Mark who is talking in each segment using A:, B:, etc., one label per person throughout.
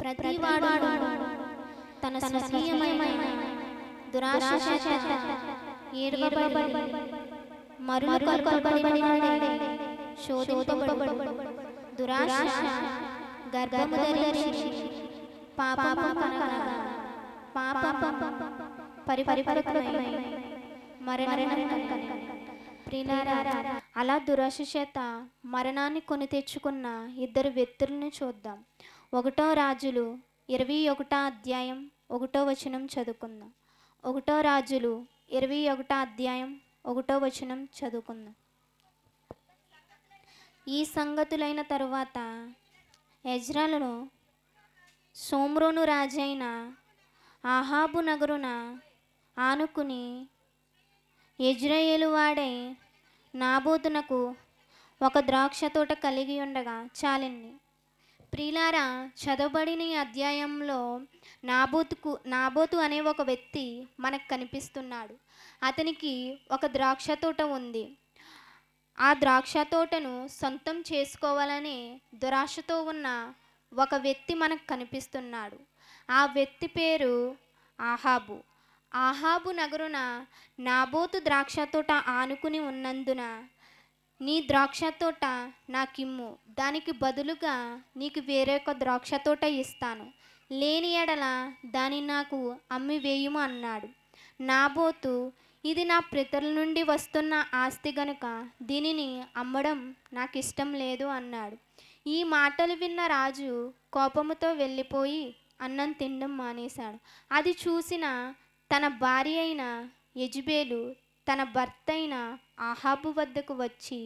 A: ప్రతివాడు తన స్వీయమైన దురాశ ఏడవబడి మరులుకొల్పబడినాడే శోధింపబడు దురాశ గర్భముదరి పాపము కనగా అలా దురాశ చేత మరణాన్ని కొని తెచ్చుకున్న ఇద్దరు వ్యక్తులను చూద్దాం ఒకటో రాజులు ఇరవై ఒకటో అధ్యాయం ఒకటో వచనం చదువుకుందాం ఒకటో రాజులు ఇరవై ఒకటో అధ్యాయం ఒకటో వచనం చదువుకుందాం ఈ సంగతులైన తరువాత యజ్రాలను సోమ్రోను రాజైన ఆహాబు నగరున ఆనుకుని ఎజ్రయేలు వాడై నాబోతునకు ఒక ద్రాక్ష తోట కలిగి ఉండగా చాలింది ప్రియులారా చదవబడిన అధ్యాయంలో నాబోతుకు నాబోతు అనే ఒక వ్యక్తి మనకు కనిపిస్తున్నాడు అతనికి ఒక ద్రాక్ష తోట ఉంది ఆ ద్రాక్ష తోటను సొంతం చేసుకోవాలనే దురాశతో ఉన్న ఒక వ్యక్తి మనకు కనిపిస్తున్నాడు ఆ వ్యక్తి పేరు ఆహాబు ఆహాబు నగరున నాబోతు ద్రాక్ష తోట ఆనుకుని ఉన్నందున నీ ద్రాక్ష తోట నాకిమ్ము దానికి బదులుగా నీకు వేరొక ద్రాక్ష తోట ఇస్తాను లేని ఎడల దాన్ని నాకు అమ్మి వేయుము అన్నాడు నాబోతు ఇది నా ప్రతరుల నుండి వస్తున్న ఆస్తి గనుక దీనిని అమ్మడం నాకు ఇష్టం లేదు అన్నాడు ఈ మాటలు విన్న రాజు కోపముతో వెళ్ళిపోయి అన్నం తినడం మానేశాడు అది చూసిన తన భార్య అయిన యజుబేలు తన భర్త అయిన ఆహాబు వద్దకు వచ్చి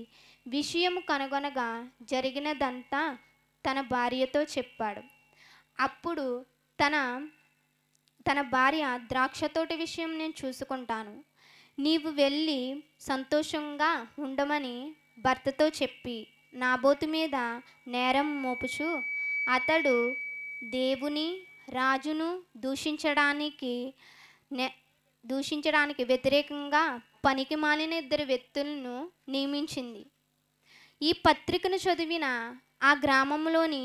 A: విషయం కనుగొనగా జరిగినదంతా తన భార్యతో చెప్పాడు అప్పుడు తన తన భార్య ద్రాక్ష తోటి విషయం నేను చూసుకుంటాను నీవు వెళ్ళి సంతోషంగా ఉండమని భర్తతో చెప్పి నాబోతు మీద నేరం మోపుచు అతడు దేవుని రాజును దూషించడానికి దూషించడానికి వ్యతిరేకంగా పనికి మాలిన ఇద్దరు వ్యక్తులను నియమించింది ఈ పత్రికను చదివిన ఆ గ్రామంలోని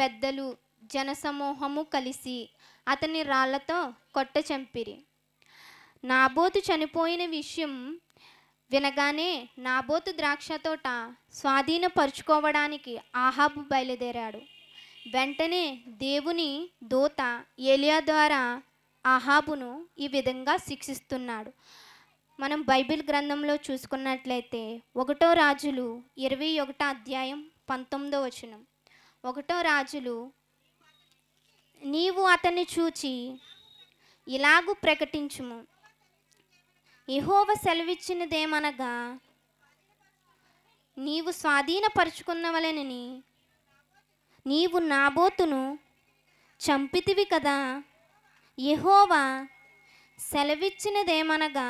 A: పెద్దలు జనసమూహము కలిసి అతని రాళ్లతో కొట్ట చంపిరి నాబోతు చనిపోయిన విషయం వినగానే నాబోతు ద్రాక్ష తోట స్వాధీనపరుచుకోవడానికి ఆహాబు బయలుదేరాడు వెంటనే దేవుని దూత ఏలియా ద్వారా అహాబును ఈ విధంగా శిక్షిస్తున్నాడు మనం బైబిల్ గ్రంథంలో చూసుకున్నట్లయితే ఒకటో రాజులు ఇరవై ఒకటో అధ్యాయం పంతొమ్మిదో వచనం ఒకటో రాజులు నీవు అతన్ని చూచి ఇలాగూ ప్రకటించుము ఇహోవ సెలవిచ్చినదేమనగా నీవు స్వాధీనపరుచుకున్నవలనని నీవు నాబోతును చంపితివి కదా యహోవా సెలవిచ్చినదేమనగా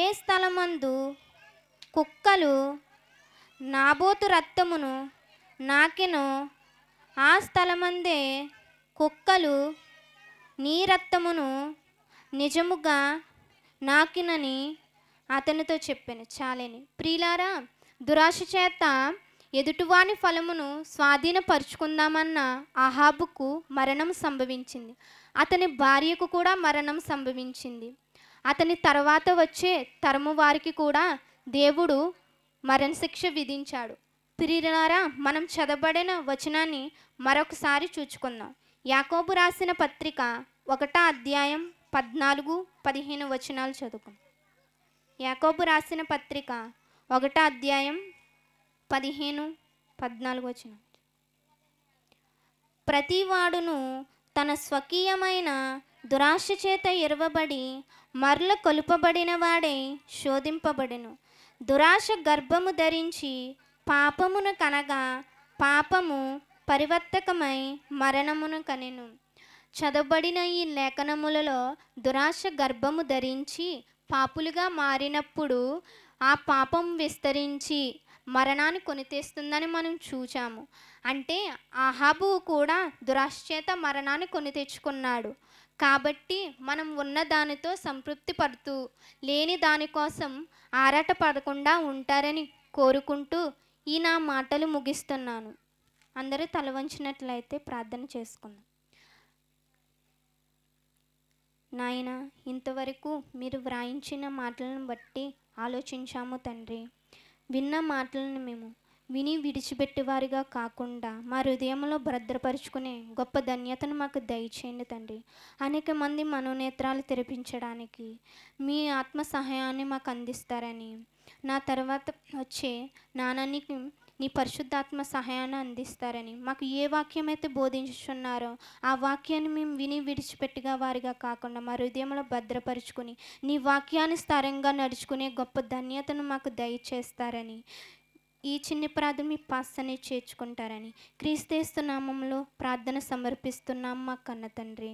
A: ఏ స్థలమందు కుక్కలు నాబోతు రక్తమును నాకెను ఆ స్థలమందే కుక్కలు నీ రక్తమును నిజముగా నాకినని అతనితో చెప్పాను చాలేని ప్రియులారా దురాశ చేత ఎదుటివాని ఫలమును స్వాధీనపరుచుకుందామన్న అహాబుకు మరణం సంభవించింది అతని భార్యకు కూడా మరణం సంభవించింది అతని తర్వాత వచ్చే తరము వారికి కూడా దేవుడు మరణశిక్ష విధించాడు ప్రియులారా మనం చదవబడిన వచనాన్ని మరొకసారి చూచుకుందాం యాకోబు రాసిన పత్రిక ఒకటా అధ్యాయం పద్నాలుగు పదిహేను వచనాలు చదువుకుందాం యాకోబు రాసిన పత్రిక ఒకట అధ్యాయం పదిహేను పద్నాలుగు వచ్చిన ప్రతివాడును తన స్వకీయమైన దురాశ చేత ఇరవబడి మరల కొలుపబడిన వాడే శోధింపబడెను దురాశ గర్భము ధరించి పాపమును కనగా పాపము పరివర్తకమై మరణమును కనెను చదవబడిన ఈ లేఖనములలో దురాశ గర్భము ధరించి పాపులుగా మారినప్పుడు ఆ పాపం విస్తరించి మరణాన్ని తెస్తుందని మనం చూచాము అంటే అహాబు కూడా దురాశ్చేత మరణాన్ని కొని తెచ్చుకున్నాడు కాబట్టి మనం ఉన్న దానితో సంతృప్తి పడుతూ లేని దానికోసం ఆరాట పడకుండా ఉంటారని కోరుకుంటూ ఈ నా మాటలు ముగిస్తున్నాను అందరూ తలవంచినట్లయితే ప్రార్థన చేసుకుందాం నాయన ఇంతవరకు మీరు వ్రాయించిన మాటలను బట్టి ఆలోచించాము తండ్రి విన్న మాటలను మేము విని విడిచిపెట్టేవారిగా కాకుండా మా హృదయంలో భద్రపరుచుకునే గొప్ప ధన్యతను మాకు దయచేయండి తండ్రి అనేక మంది మనోనేత్రాలు తెరిపించడానికి మీ ఆత్మ సహాయాన్ని మాకు అందిస్తారని నా తర్వాత వచ్చే నానానికి నీ పరిశుద్ధాత్మ సహాయాన్ని అందిస్తారని మాకు ఏ వాక్యం అయితే బోధించుచున్నారో ఆ వాక్యాన్ని మేము విని విడిచిపెట్టిగా వారిగా కాకుండా మా హృదయంలో భద్రపరుచుకుని నీ వాక్యాన్ని స్థరంగా నడుచుకునే గొప్ప ధన్యతను మాకు దయచేస్తారని ఈ చిన్ని ప్రార్థన మీ పాస్తనే చేర్చుకుంటారని క్రీస్తేస్తు నామంలో ప్రార్థన సమర్పిస్తున్నాం మా కన్న తండ్రి